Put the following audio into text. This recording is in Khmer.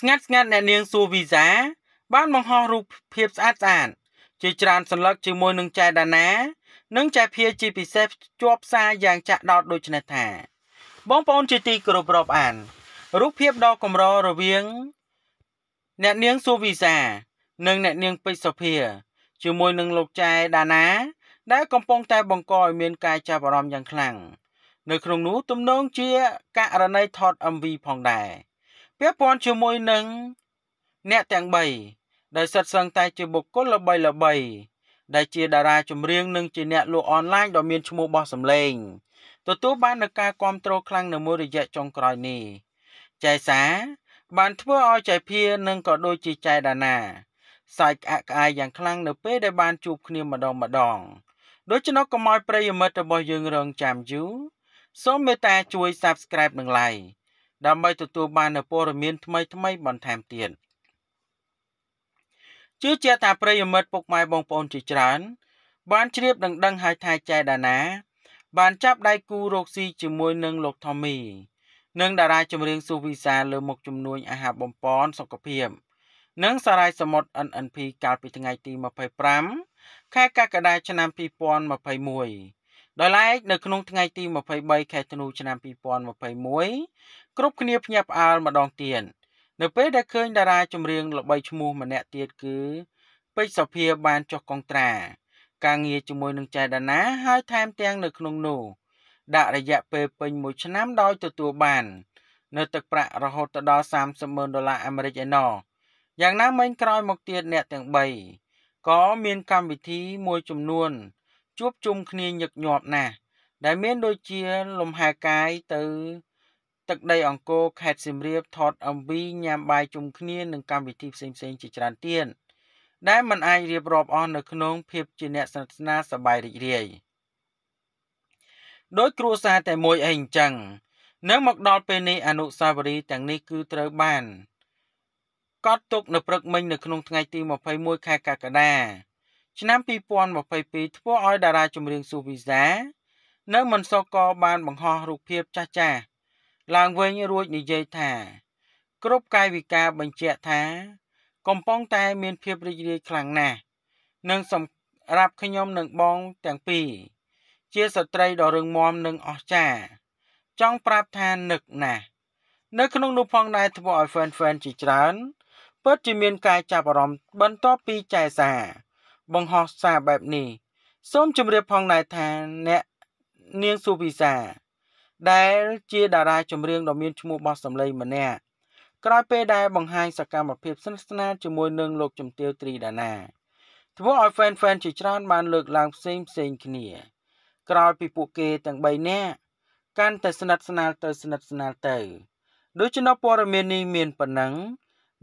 ស្ងាត់ស្ងាត់អ្នកនាងសួរវីសា បានបង្ហោះរូបភាពស្អាតស្អាតជាច្រើនសន្លឹកជាមួយនឹងចែដាណា និងចែភាជាពិសេសជាប់សារយ៉ាងចាក់ដោតដូចនេះថា បងប្អូនជាទីគោរពរាប់អានរូបភាពដ៏កម្ររវាង អ្នកនាងសួរវីសា និងអ្នកនាងពេជ្រសុភាជាមួយនឹងលោកចែដាណា ដែលកំពុងតែបង្កឲ្យមានការចាប់អារម្មណ៍យ៉ាងខ្លាំងនៅក្នុងនោះទំនងជាករណីថត MV ផងដែរពាក់ព័ន្ធជាមួយនឹងអ្នកទាំង3ដែលសិតសឹងតែជាបុគ្គលល្បីល្បីដែលជាតារាចម្រៀងនិងជាអ្នកលក់អនឡាញដ៏មានឈ្មោះបោះសម្លេងទទួលបាននូវការគាំទ្រខ្លាំងនៅមួយរយៈចុងក្រោយនេះចៃសា បានធ្វើឲ្យចៃភានិងក៏ដូចជាចៃដាណាសើចក្អាក់ក្អាយយ៉ាងខ្លាំងនៅពេលដែលបានជួបគ្នាម្ដងម្ដង ដូច្នោះកុំឲ្យប្រិយមិត្តរបស់យើងរងចាំយូរសូមមេត្តាជួយ Subscribe និង Like ដើម្បីទទួលបាននូវព័ត៌មានថ្មីៗបន្ថែមទៀតជឿជាក់ថាប្រិយមិត្តពុកម៉ែបងប្អូន ជាច្រើនបានជ្រាបនិងដឹងហើយថាចៃដាណាបានចាប់ដៃគូរកស៊ីជាមួយនឹងលោកថូមី និង តារាចម្រៀងស៊ូវីសាលើមុខជំនួយអាហារបំពន់សុខភាព និងសារ៉ាយសមុទ្រ NNP កាល ពីថ្ងៃ ទី25ខែកក្កដាឆ្នាំ2021ដោយឡែកនៅក្នុងថ្ងៃទី23ខែធ្នូឆ្នាំ2021គ្រប់គ្នាភ្ញាក់ផ្អើលម្ដងទៀតនៅពេលដែលឃើញតារាចម្រៀងល្បីឈ្មោះម្នាក់ទៀតគឺពេជ្រសុភាបានចុះកងត្រាការងារជាមួយនឹងចៃដនាហើយថែមទាំងនៅក្នុងនោះដាក់រយៈពេលពេញមួយឆ្នាំដោយទទួលបាន នៅទឹកប្រាក់រហូតដល់30ម៉ឺនដុល្លារអាមេរិកឯណោះយ៉ាងណាមិញក្រោយមកទៀតអ្នកទាំង3ក៏មានកម្មវិធីមួយចំនួនជួបជុំគ្នាញឹកញាប់ណាស់ដែលមានដូចជាលំហែកាយទៅ ទឹកដីអង្គរខេត្តសៀមរាបថត MV ញ៉ាំបាយជុំគ្នានឹងកម្មវិធីផ្សេងៗជាច្រើនទៀតដែលมันអាចរៀបរាប់អស់នៅក្នុងភាពជាអ្នកសាសនាសบายរីករាយដោយគ្រួសារតែមួយអីអញ្ចឹងនៅមកដល់ពេលនេះអនុសាវរីយ៍ទាំងនេះគឺត្រូវបានកត់ទុកនៅព្រឹកមិញនៅក្នុងថ្ងៃទី21ខែកក្កដាឆ្នាំ2022ធ្វើឲ្យតារាចម្រៀងស៊ូវីសានៅមិនសកលបានបង្ហោះរូបភាពចាស់ចាស់ឡើងវិញរួចនិយាយថាគ្រប់កាយវិការបញ្ជាក់ថា កំពុងតែមានភាពរីករាយខ្លាំងណាស់និងសម្រាប់ខ្ញុំនិងបងទាំងពីរជាស្ត្រីដ៏រឹងមាំនិងអស្ចារ្យចង់ប្រាប់ថានឹកណាស់នៅ ក្នុងនោះផងដែរធ្វើឲ្យ fan fan ជាច្រើនពិតជាមានការចាប់អារម្មណ៍បន្ទាប់ពីចែសាបង្ហោះសារបែបនេះសូមជម្រាបផងដែរថាអ្នកនាងស៊ូវីសា ដែល ជាតារាចម្រៀងដ៏មានឈ្មោះបោះសម្លេងម្នាក់ក្រោយពេលដែលបង្ហាញសកម្មភាពស្និទ្ធស្នាលជាមួយនឹងលោកជំទាវត្រីដាណា ធ្វើឲ្យ fan fan ជាច្រើនបានលើកឡើងផ្សេងផ្សេងគ្នា ក្រោយពីពួកគេទាំង3នាក់កាន់តែស្និទ្ធស្នាលទៅស្និទ្ធស្នាលទៅដូច្នោះព័ត៌មាននេះមានប៉ុណ្ណឹង